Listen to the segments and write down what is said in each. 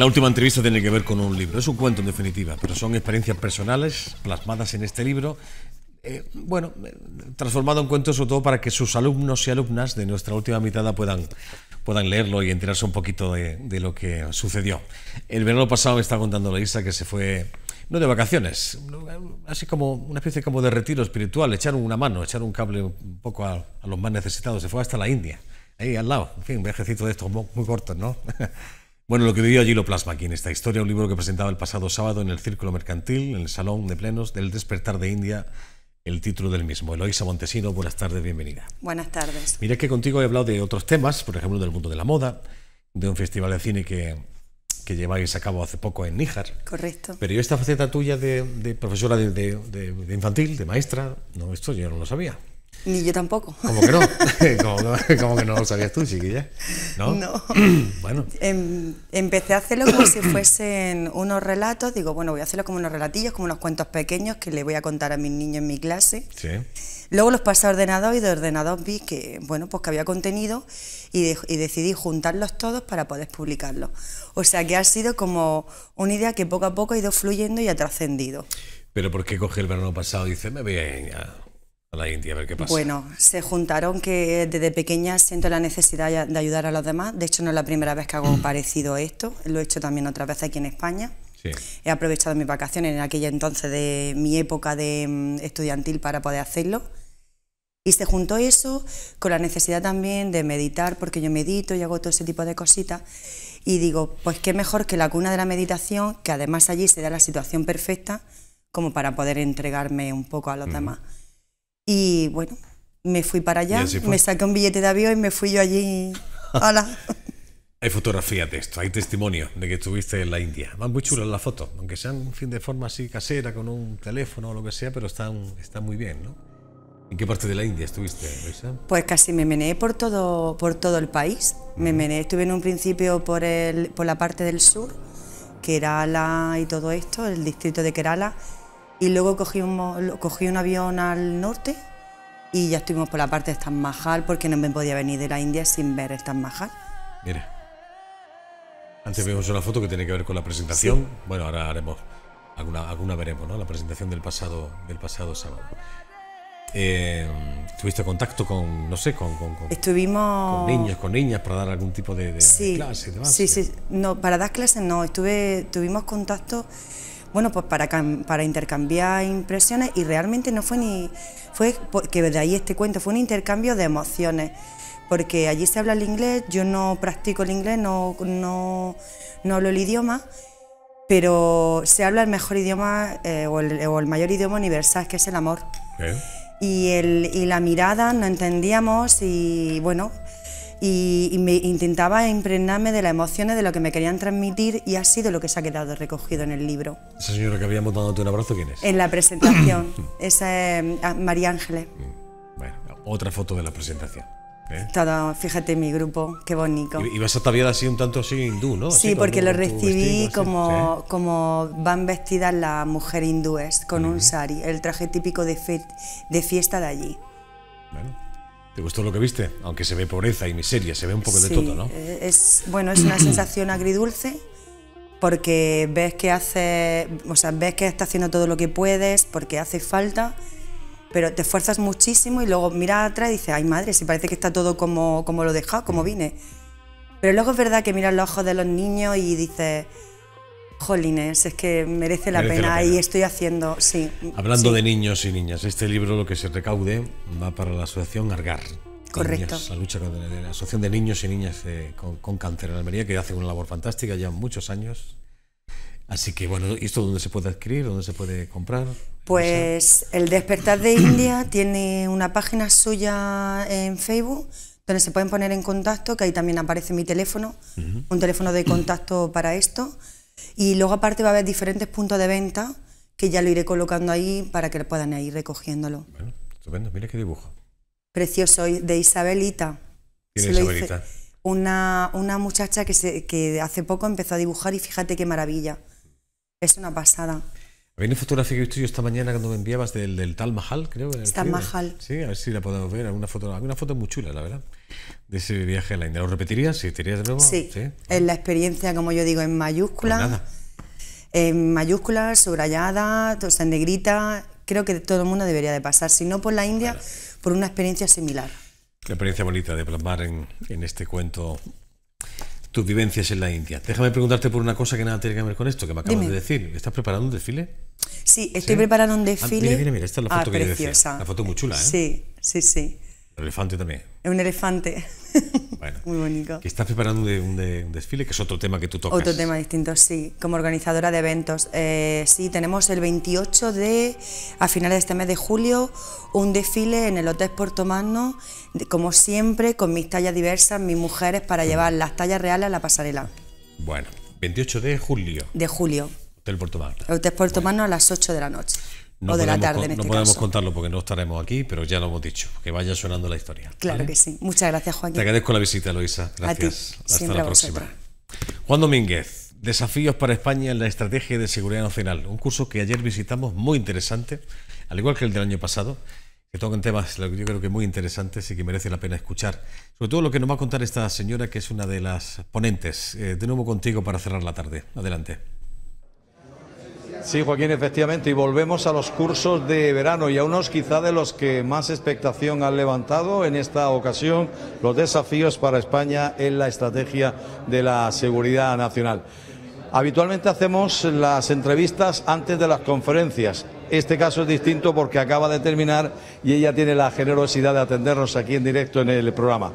La última entrevista tiene que ver con un libro. Es un cuento en definitiva, pero son experiencias personales plasmadas en este libro. Eh, bueno, transformado en cuento sobre todo para que sus alumnos y alumnas de nuestra última mitad puedan, puedan leerlo y enterarse un poquito de, lo que sucedió. El verano pasado me está contando la Isa que se fue no de vacaciones, así como una especie como de retiro espiritual, echar una mano, echar un cable un poco a, los más necesitados. Se fue hasta la India, ahí al lado, en fin, viajecito de estos muy cortos, ¿no? Bueno, lo que vivió allí lo plasma aquí en esta historia, un libro que presentaba el pasado sábado en el Círculo Mercantil, en el Salón de Plenos del Despertar de India, el título del mismo. Eloisa Montesino, buenas tardes, bienvenida. Buenas tardes. Mira que contigo he hablado de otros temas, por ejemplo, del mundo de la moda, de un festival de cine que, que lleváis a cabo hace poco en Níjar. Correcto. Pero yo esta faceta tuya de, profesora de, de, infantil, de maestra, no, esto yo no lo sabía. Ni yo tampoco. ¿Cómo que no? ¿Cómo, que no lo sabías tú, chiquilla? No. no. bueno. Em, empecé a hacerlo como si fuesen unos relatos. Digo, bueno, voy a hacerlo como unos relatillos, como unos cuentos pequeños que le voy a contar a mis niños en mi clase. Sí. Luego los pasé a ordenador y de ordenador vi que, bueno, pues que había contenido y, decidí juntarlos todos para poder publicarlos. O sea que ha sido como una idea que poco a poco ha ido fluyendo y ha trascendido. Pero ¿por qué coge el verano pasado y dice, me voy a ver qué pasa. Bueno, se juntaron que desde pequeña siento la necesidad de ayudar a los demás. De hecho, no es la primera vez que hago parecido esto. Lo he hecho también otra vez aquí en España. He aprovechado mis vacaciones en aquella entonces de mi época de mm, estudiantil para poder hacerlo. Y se juntó eso con la necesidad también de meditar, porque yo medito y hago todo ese tipo de cositas. Y digo, pues qué mejor que la cuna de la meditación, que además allí se da la situación perfecta como para poder entregarme un poco a los demás. Y bueno, me fui para allá, me saqué un billete de avión y me fui yo allí. Hola. Hay fotografías de esto, hay testimonio de que estuviste en la India. Van muy chulas las fotos, aunque sean fin de forma así casera, con un teléfono o lo que sea, pero están, están muy bien, ¿no? ¿En qué parte de la India estuviste, Luisa? Pues casi me meneé por todo, por todo el país. Me meneé, estuve en un principio por, el, por la parte del sur, Kerala y todo esto, el distrito de Kerala, y luego cogí un, un avión al norte y ya estuvimos por la parte de Mahal porque no me podía venir de la India sin ver el Tanmahal. antes vimos una foto que tiene que ver con la presentación. Bueno, ahora haremos alguna, alguna veremos, ¿no? La presentación del pasado del pasado sábado. Eh, ¿Tuviste contacto con, no sé, con, con, Estuvimos... Con niños, con niñas para dar algún tipo de, clase y demás? Sí, sí, no, para dar clases no, estuve, tuvimos contacto bueno, pues para, para intercambiar impresiones y realmente no fue ni, fue que de ahí este cuento, fue un intercambio de emociones, porque allí se habla el inglés, yo no practico el inglés, no, no, no hablo el idioma, pero se habla el mejor idioma eh, o, el, mayor idioma universal, que es el amor. Y, el, y la mirada no entendíamos y bueno, y, me intentaba impregnarme de las emociones, de lo que me querían transmitir y ha sido lo que se ha quedado recogido en el libro. ¿Esa señora que habíamos dado un abrazo quién es? En la presentación, esa es ah, María Ángeles. Mm, bueno, otra foto de la presentación. ¿Eh? Todo, fíjate mi grupo, qué bonito. Y, vas ha así un tanto así hindú, ¿no? sí, porque lo recibí como, como van vestidas las mujeres hindúes, con un sari, el traje típico de, de fiesta de allí. Bueno. ¿Te gustó lo que viste? Aunque se ve pobreza y miseria, se ve un poco de todo, ¿no? Eh, es, bueno, es una sensación agridulce porque ves que hace, o sea, ves que está haciendo todo lo que puedes porque hace falta, pero te esfuerzas muchísimo y luego miras atrás y dices, ay madre, si parece que está todo como, como lo he como mm. vine. Pero luego es verdad que miras los ojos de los niños y dices, Jolines, es que merece la, pena, y estoy haciendo, sí. Hablando de niños y niñas, este libro lo que se recaude va para la asociación Argar. Correcto. la lucha contra la asociación de niños y niñas eh, con, cáncer en Almería, que hace una labor fantástica ya muchos años. Así que bueno, ¿y esto dónde se puede adquirir? ¿Dónde se puede comprar? Pues el despertar de India tiene una página suya en Facebook donde se pueden poner en contacto, que ahí también aparece mi teléfono, un teléfono de contacto para esto. Y luego aparte va a haber diferentes puntos de venta que ya lo iré colocando ahí para que puedan ir recogiéndolo. Bueno, estupendo, mira qué dibujo. Precioso, de Isabelita. ¿Quién es Isabelita? Una, una, muchacha que, se, que hace poco empezó a dibujar y fíjate qué maravilla. Es una pasada. Hay una fotografía que he visto yo esta mañana cuando me enviabas del, del Tal Mahal, creo. Tal Mahal. Sí, a ver si la podemos ver. Una foto, una foto muy chula, la verdad, de ese viaje a la India. ¿Lo repetirías? ¿Sí? ¿Te de nuevo? Sí. ¿Sí? Es la experiencia, como yo digo, en mayúscula. Pues en mayúsculas, subrayada, o en negrita. Creo que todo el mundo debería de pasar, si no por la India, por una experiencia similar. La experiencia bonita de plasmar en, este cuento tus vivencias en la India. Déjame preguntarte por una cosa que nada tiene que ver con esto, que me acabas de decir. ¿Estás preparando un desfile? Sí, estoy preparando un ah, desfile. mira, mira, esta es la foto ah, que preciosa. La foto muy chula, ¿eh? Sí, sí, sí. El elefante también. Un elefante. Bueno, muy bonito. estás preparando un, desfile, que es otro tema que tú tocas. Otro tema distinto, sí. Como organizadora de eventos. Eh, sí, tenemos el 28 de, a finales de este mes de julio, un desfile en el Hotel Puerto Magno, como siempre, con mis tallas diversas, mis mujeres, para llevar las tallas reales a la pasarela. Bueno, 28 de julio. De julio el Puerto por El a las 8 de la noche. No o de la tarde en este No podemos contarlo porque no estaremos aquí, pero ya lo hemos dicho, que vaya sonando la historia. Claro que sí. Muchas gracias, Juan. Te agradezco la visita, Luisa. Gracias. Hasta la próxima. Juan Domínguez, Desafíos para España en la Estrategia de Seguridad Nacional, un curso que ayer visitamos muy interesante, al igual que el del año pasado, que tocan temas yo creo que muy interesantes y que merece la pena escuchar. Sobre todo lo que nos va a contar esta señora, que es una de las ponentes. Eh, de nuevo contigo para cerrar la tarde. Adelante. Sí, Joaquín, efectivamente, y volvemos a los cursos de verano y a unos quizá de los que más expectación han levantado en esta ocasión, los desafíos para España en la estrategia de la seguridad nacional. Habitualmente hacemos las entrevistas antes de las conferencias. Este caso es distinto porque acaba de terminar y ella tiene la generosidad de atendernos aquí en directo en el programa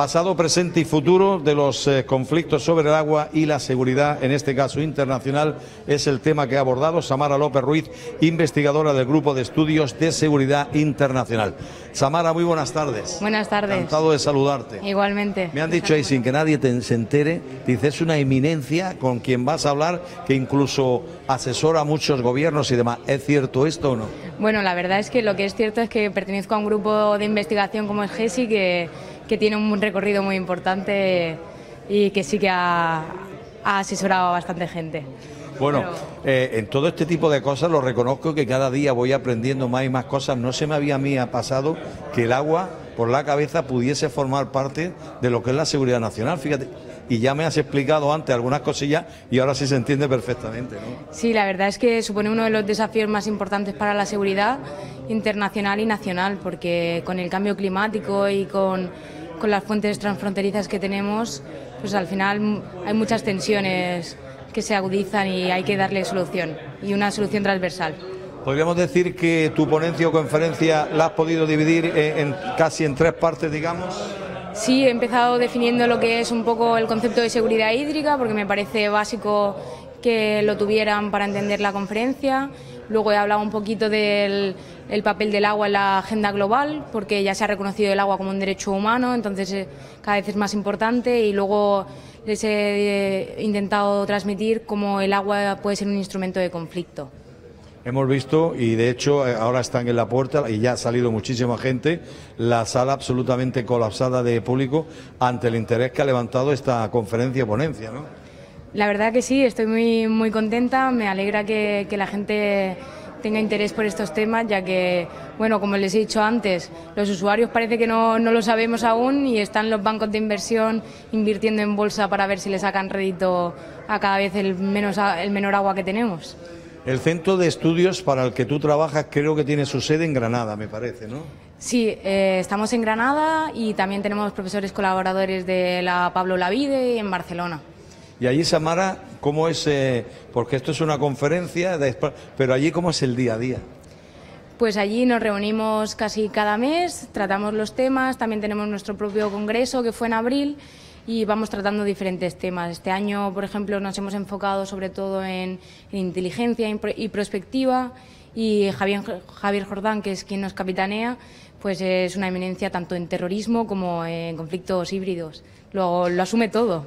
pasado, presente y futuro de los eh, conflictos sobre el agua y la seguridad, en este caso internacional, es el tema que ha abordado Samara López Ruiz, investigadora del Grupo de Estudios de Seguridad Internacional. Samara, muy buenas tardes. Buenas tardes. Encantado de saludarte. Igualmente. Me han dicho ahí, sin que nadie te, se entere, dices una eminencia con quien vas a hablar, que incluso asesora a muchos gobiernos y demás. ¿Es cierto esto o no? Bueno, la verdad es que lo que es cierto es que pertenezco a un grupo de investigación como es GESI que que tiene un recorrido muy importante y que sí que ha, asesorado a bastante gente. Bueno, eh, en todo este tipo de cosas lo reconozco que cada día voy aprendiendo más y más cosas. No se me había a mí pasado que el agua por la cabeza pudiese formar parte de lo que es la seguridad nacional. Fíjate, y ya me has explicado antes algunas cosillas y ahora sí se entiende perfectamente. ¿no? Sí, la verdad es que supone uno de los desafíos más importantes para la seguridad internacional y nacional, porque con el cambio climático y con con las fuentes transfronterizas que tenemos, pues al final hay muchas tensiones que se agudizan y hay que darle solución y una solución transversal. Podríamos decir que tu ponencia o conferencia la has podido dividir eh, en, casi en tres partes, digamos. Sí, he empezado definiendo lo que es un poco el concepto de seguridad hídrica, porque me parece básico que lo tuvieran para entender la conferencia. Luego he hablado un poquito del papel del agua en la agenda global, porque ya se ha reconocido el agua como un derecho humano, entonces eh, cada vez es más importante. Y luego les he eh, intentado transmitir cómo el agua puede ser un instrumento de conflicto. Hemos visto, y de hecho eh, ahora están en la puerta y ya ha salido muchísima gente, la sala absolutamente colapsada de público ante el interés que ha levantado esta conferencia ponencia, ¿no? La verdad que sí, estoy muy, muy contenta, me alegra que, la gente tenga interés por estos temas, ya que, bueno, como les he dicho antes, los usuarios parece que no, lo sabemos aún y están los bancos de inversión invirtiendo en bolsa para ver si le sacan rédito a cada vez el, menos, el menor agua que tenemos. El centro de estudios para el que tú trabajas creo que tiene su sede en Granada, me parece, ¿no? Sí, eh, estamos en Granada y también tenemos profesores colaboradores de la Pablo Lavide en Barcelona. Y allí, Samara, ¿cómo es? Eh, porque esto es una conferencia, pero allí, ¿cómo es el día a día? Pues allí nos reunimos casi cada mes, tratamos los temas, también tenemos nuestro propio congreso que fue en abril y vamos tratando diferentes temas. Este año, por ejemplo, nos hemos enfocado sobre todo en, inteligencia y prospectiva y Javier, Jordán, que es quien nos capitanea, pues es una eminencia tanto en terrorismo como en conflictos híbridos. lo asume todo.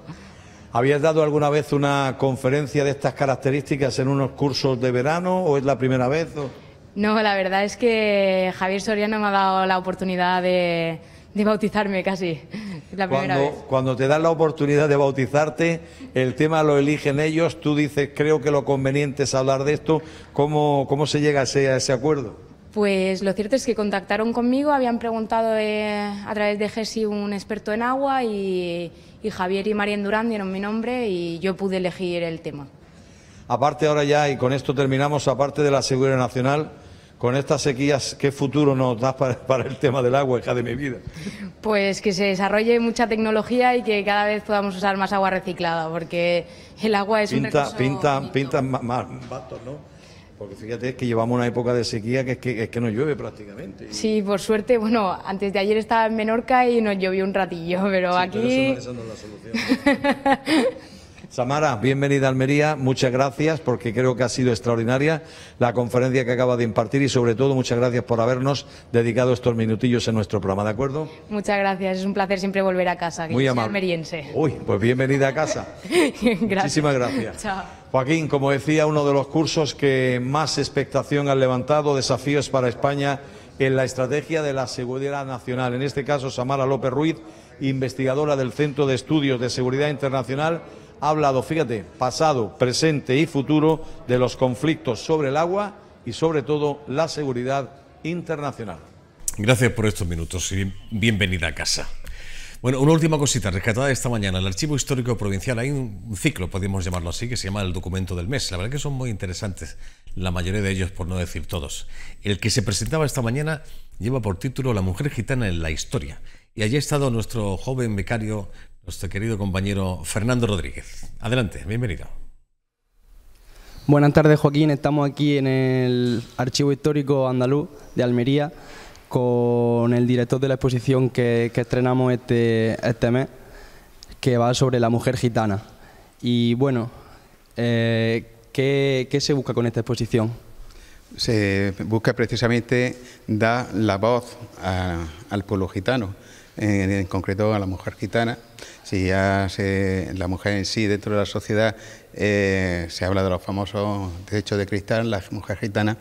¿Habías dado alguna vez una conferencia de estas características en unos cursos de verano o es la primera vez? No, la verdad es que Javier Soriano me ha dado la oportunidad de, bautizarme casi. La primera cuando, vez. cuando te dan la oportunidad de bautizarte, el tema lo eligen ellos, tú dices, creo que lo conveniente es hablar de esto. ¿Cómo, cómo se llega a ese acuerdo? Pues lo cierto es que contactaron conmigo, habían preguntado eh, a través de GESI un experto en agua y, Javier y María Durán dieron mi nombre y yo pude elegir el tema. Aparte ahora ya, y con esto terminamos, aparte de la seguridad nacional, con estas sequías, ¿qué futuro nos das para, el tema del agua, hija de mi vida? Pues que se desarrolle mucha tecnología y que cada vez podamos usar más agua reciclada, porque el agua es pinta, un recurso... Pintan, más, más, ¿no? Porque fíjate que llevamos una época de sequía que es que, es que no llueve prácticamente. Sí, por suerte, bueno, antes de ayer estaba en Menorca y nos llovió un ratillo, pero aquí... Samara, bienvenida a Almería, muchas gracias porque creo que ha sido extraordinaria la conferencia que acaba de impartir y sobre todo muchas gracias por habernos dedicado estos minutillos en nuestro programa, ¿de acuerdo? Muchas gracias, es un placer siempre volver a casa, que Muy amable. almeriense. Uy, pues bienvenida a casa. Muchísimas gracias. Joaquín, como decía, uno de los cursos que más expectación han levantado, desafíos para España en la estrategia de la seguridad nacional. En este caso, Samara López Ruiz, investigadora del Centro de Estudios de Seguridad Internacional ha hablado, fíjate, pasado, presente y futuro de los conflictos sobre el agua y sobre todo la seguridad internacional. Gracias por estos minutos y bienvenida a casa. Bueno, una última cosita rescatada esta mañana. el Archivo Histórico Provincial hay un ciclo, podemos llamarlo así, que se llama El Documento del Mes. La verdad que son muy interesantes, la mayoría de ellos, por no decir todos. El que se presentaba esta mañana lleva por título La mujer gitana en la historia. Y allí ha estado nuestro joven becario nuestro querido compañero Fernando Rodríguez. Adelante, bienvenido. Buenas tardes Joaquín, estamos aquí en el Archivo Histórico Andaluz de Almería con el director de la exposición que, estrenamos este, este, mes, que va sobre la mujer gitana. Y bueno, eh, ¿qué, se busca con esta exposición? se busca precisamente dar la voz al pueblo gitano, en, concreto a la mujer gitana. Si ya la mujer en sí dentro de la sociedad eh, se habla de los famosos techos de cristal, la mujer gitana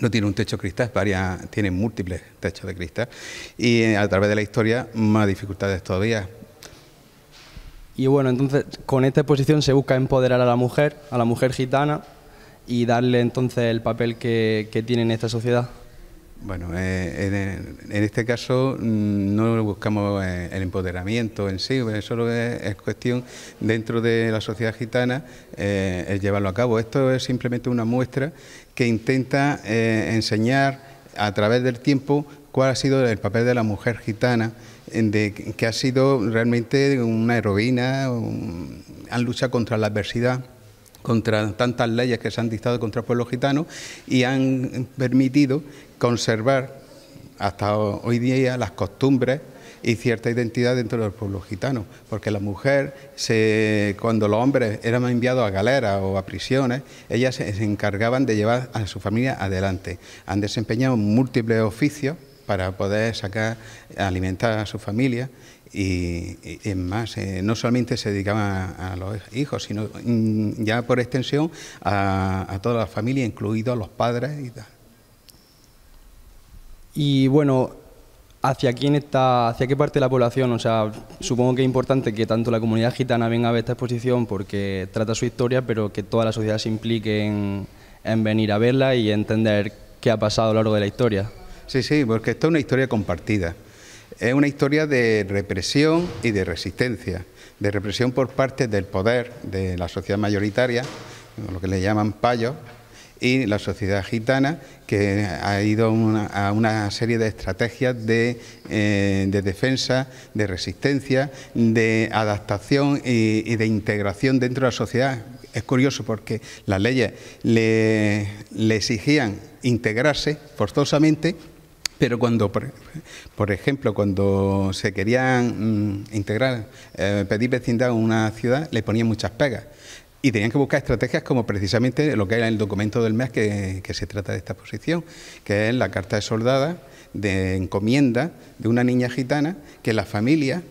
no tiene un techo de cristal, varias, tiene múltiples techos de cristal y eh, a través de la historia más dificultades todavía. Y bueno, entonces con esta exposición se busca empoderar a la mujer, a la mujer gitana y darle entonces el papel que tiene en esta sociedad. Bueno, eh, en, este caso mm, no buscamos eh, el empoderamiento en sí, eh, solo es, cuestión dentro de la sociedad gitana el llevarlo a cabo. Esto es simplemente una muestra que intenta enseñar a través del tiempo cuál ha sido el papel de la mujer gitana, de, que ha sido realmente una heroína, han luchado contra la adversidad contra tantas leyes que se han dictado contra el pueblo gitano y han permitido conservar hasta hoy día las costumbres y cierta identidad dentro del pueblo gitano, porque la mujer, se, cuando los hombres eran enviados a galeras o a prisiones, ellas se, encargaban de llevar a su familia adelante. Han desempeñado múltiples oficios para poder sacar, alimentar a su familia y, es más, eh, no solamente se dedicaban a, los hijos, sino mm, ya por extensión a, toda la familia, incluidos los padres y tal. Y bueno, ¿hacia quién está, hacia qué parte de la población? O sea, supongo que es importante que tanto la comunidad gitana venga a esta exposición porque trata su historia, pero que toda la sociedad se implique en, venir a verla y entender qué ha pasado a lo largo de la historia. Sí, sí, porque esto es una historia compartida. Es una historia de represión y de resistencia, de represión por parte del poder de la sociedad mayoritaria, lo que le llaman payos, y la sociedad gitana, que ha ido a una serie de estrategias eh, de, defensa, de resistencia, de adaptación y, de integración dentro de la sociedad. Es curioso porque las leyes le, exigían integrarse forzosamente, pero cuando, por, ejemplo, cuando se querían mm, integrar, eh, pedir vecindad a una ciudad, le ponían muchas pegas. Y tenían que buscar estrategias como precisamente lo que hay en el documento del MES que, se trata de esta posición, que es la carta de soldada de encomienda de una niña gitana que la familia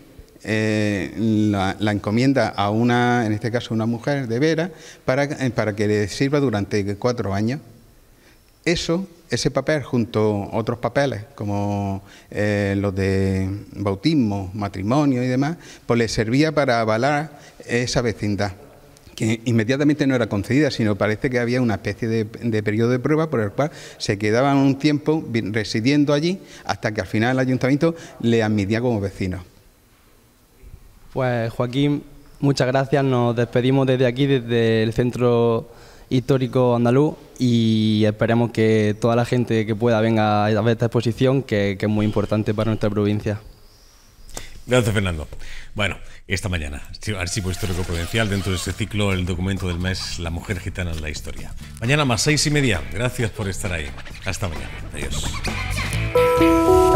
eh, la, encomienda a una, en este caso una mujer de Vera, para, eh, para que le sirva durante cuatro años. Eso, ese papel junto a otros papeles como eh, los de bautismo, matrimonio y demás, pues le servía para avalar esa vecindad que inmediatamente no era concedida, sino parece que había una especie de, periodo de prueba por el cual se quedaban un tiempo residiendo allí hasta que al final el ayuntamiento le admitía como vecino. Pues Joaquín, muchas gracias. Nos despedimos desde aquí, desde el Centro Histórico Andaluz y esperemos que toda la gente que pueda venga a ver esta exposición, que es muy importante para nuestra provincia. Gracias, Fernando. Bueno, esta mañana, Archivo Histórico Provincial, dentro de ese ciclo, el documento del mes, La Mujer Gitana en la Historia. Mañana más seis y media. Gracias por estar ahí. Hasta mañana. Adiós.